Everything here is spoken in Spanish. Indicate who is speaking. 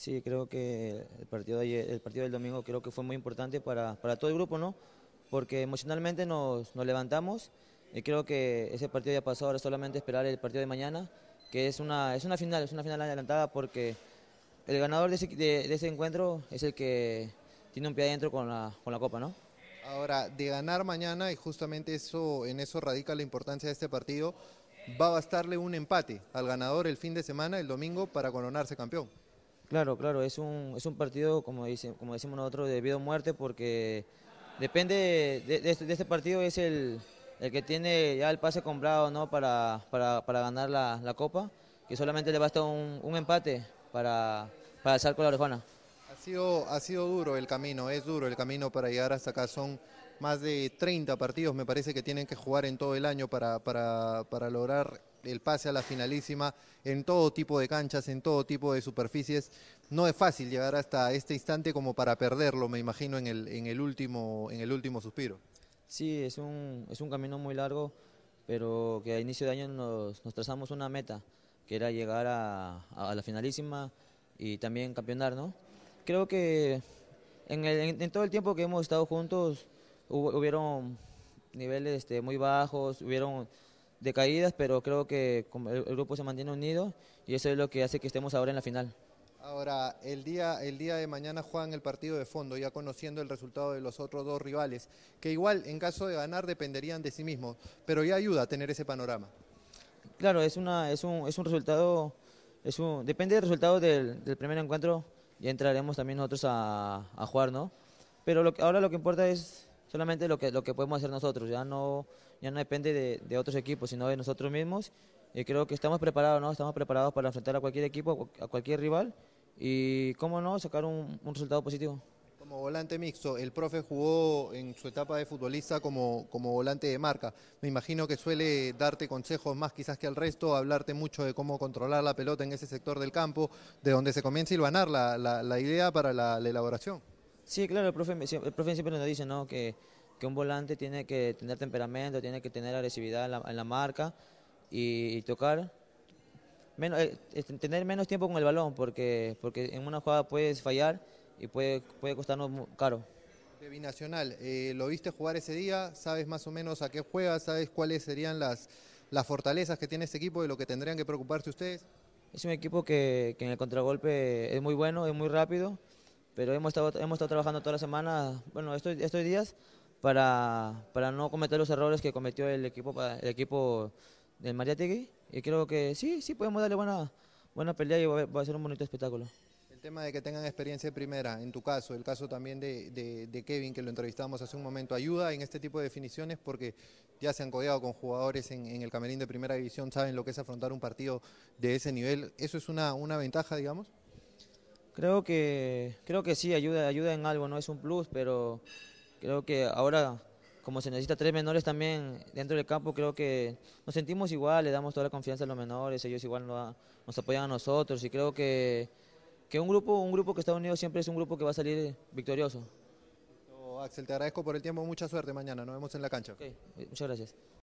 Speaker 1: Sí, creo que el partido, del domingo creo que fue muy importante para, para todo el grupo, ¿no? Porque emocionalmente nos, levantamos y creo que ese partido ya pasó, ahora solamente esperar el partido de mañana, que es una, es una final, es una final adelantada porque el ganador de ese, de ese encuentro es el que tiene un pie adentro con la, con la Copa, ¿no?
Speaker 2: Ahora, de ganar mañana, y justamente eso, en eso radica la importancia de este partido, va a bastarle un empate al ganador el fin de semana, el domingo, para coronarse campeón. Claro, claro, es
Speaker 1: un, es un partido, como, dice, como decimos nosotros, de vida o muerte, porque depende de, este, este partido, es el, el, que tiene ya el pase comprado ¿no? para, para, ganar la, Copa, que solamente le basta un, empate para, para alzar con la orejona.
Speaker 2: Ha sido, ha sido duro el camino, es duro el camino para llegar hasta acá, son más de 30 partidos me parece que tienen que jugar en todo el año para, para, lograr el pase a la finalísima en todo tipo de canchas, en todo tipo de superficies. No es fácil llegar hasta este instante como para perderlo, me imagino, en el, en el, último, en el último suspiro. Sí, es un, es un camino muy largo, pero que a inicio de año nos,
Speaker 1: trazamos una meta, que era llegar a, la finalísima y también campeonar, ¿no? Creo que en, en todo el tiempo que hemos estado juntos, hubieron niveles este, muy bajos, hubieron decaídas, pero creo que el, grupo se mantiene unido y eso es lo que hace que estemos ahora en la final.
Speaker 2: Ahora, el día, el día de mañana juegan el partido de fondo, ya conociendo el resultado de los otros dos rivales, que igual en caso de ganar dependerían de sí mismos, pero ya ayuda a tener ese panorama.
Speaker 1: Claro, es, una, es, un, es un resultado, es un, depende del resultado del, primer encuentro, y entraremos también nosotros a, a jugar, ¿no? Pero lo, ahora lo que importa es solamente lo que, lo que podemos hacer nosotros, ya no, ya no depende de, de otros equipos, sino de nosotros mismos. Y creo que estamos preparados, ¿no? Estamos preparados para enfrentar a cualquier equipo, a cualquier rival y, cómo no, sacar un, un resultado positivo.
Speaker 2: Como volante mixto, el profe jugó en su etapa de futbolista como, como volante de marca. Me imagino que suele darte consejos más quizás que al resto, hablarte mucho de cómo controlar la pelota en ese sector del campo, de donde se comienza a ganar la, la, la idea para la elaboración.
Speaker 1: Sí, claro, el profe, siempre nos dice que, un volante tiene que tener temperamento, tiene que tener agresividad en la, marca y, tocar Menos, eh, este, tener menos tiempo con el balón, porque, en una jugada puedes fallar y puede, puede costarnos caro.
Speaker 2: De Binacional, eh, ¿lo viste jugar ese día? ¿Sabes más o menos a qué juega? ¿Sabes cuáles serían las, fortalezas que tiene este equipo y lo que tendrían que preocuparse ustedes?
Speaker 1: Es un equipo que, que en el contragolpe es muy bueno, es muy rápido pero hemos estado, hemos estado trabajando toda la semana, bueno, estos, estos días, para, para no cometer los errores que cometió el equipo, el equipo del Mariategui. Y creo que sí, sí podemos darle buena, buena pelea y va a, ser un bonito espectáculo
Speaker 2: El tema de que tengan experiencia primera, en tu caso, el caso también de, Kevin, que lo entrevistamos hace un momento, ayuda en este tipo de definiciones porque ya se han codeado con jugadores en, el camerín de primera división, saben lo que es afrontar un partido de ese nivel. ¿Eso es una, una ventaja, digamos? Creo
Speaker 1: que, creo que sí, ayuda, ayuda en algo, no es un plus, pero creo que ahora, como se necesita tres menores también dentro del campo, creo que nos sentimos igual, le damos toda la confianza a los menores, ellos igual nos, apoyan a nosotros y creo que, que un, grupo, un grupo que está unido siempre es un grupo que va a salir victorioso.
Speaker 2: Axel, te agradezco por el tiempo, mucha suerte mañana, nos vemos en la cancha. muchas gracias.